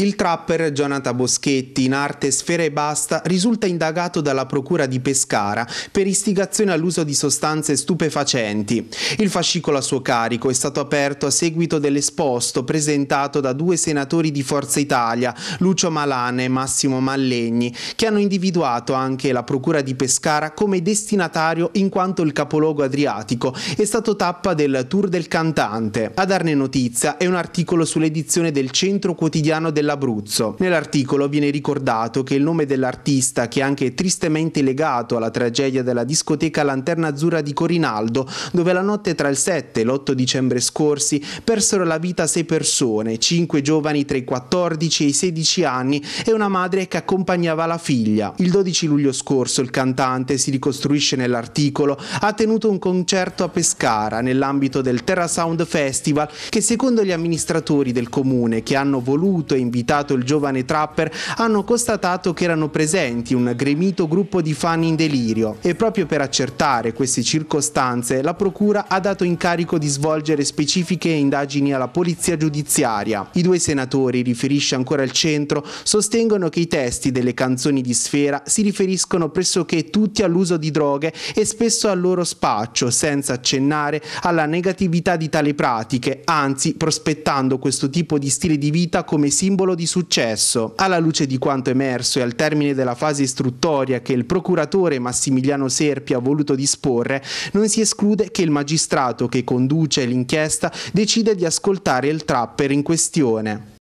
Il trapper Jonathan Boschetti, in arte Sfera e Basta, risulta indagato dalla Procura di Pescara per istigazione all'uso di sostanze stupefacenti. Il fascicolo a suo carico è stato aperto a seguito dell'esposto presentato da due senatori di Forza Italia, Lucio Malane e Massimo Mallegni, che hanno individuato anche la Procura di Pescara come destinatario in quanto il capoluogo adriatico è stato tappa del tour del cantante. A darne notizia è un articolo sull'edizione del Centro Quotidiano della dell'Abruzzo. Nell'articolo viene ricordato che il nome dell'artista, che è anche tristemente legato alla tragedia della discoteca Lanterna Azzurra di Corinaldo, dove la notte tra il 7 e l'8 dicembre scorsi persero la vita sei persone, cinque giovani tra i 14 e i 16 anni e una madre che accompagnava la figlia. Il 12 luglio scorso il cantante, si ricostruisce nell'articolo, ha tenuto un concerto a Pescara nell'ambito del Terra Sound Festival che secondo gli amministratori del comune che hanno voluto invitare invitato il giovane trapper hanno constatato che erano presenti un gremito gruppo di fan in delirio e proprio per accertare queste circostanze la procura ha dato incarico di svolgere specifiche indagini alla polizia giudiziaria. I due senatori, riferisce ancora il centro, sostengono che i testi delle canzoni di Sfera si riferiscono pressoché tutti all'uso di droghe e spesso al loro spaccio, senza accennare alla negatività di tale pratiche, anzi prospettando questo tipo di stile di vita come simbolo titolo di successo. Alla luce di quanto emerso e al termine della fase istruttoria che il procuratore Massimiliano Serpi ha voluto disporre, non si esclude che il magistrato che conduce l'inchiesta decida di ascoltare il trapper in questione.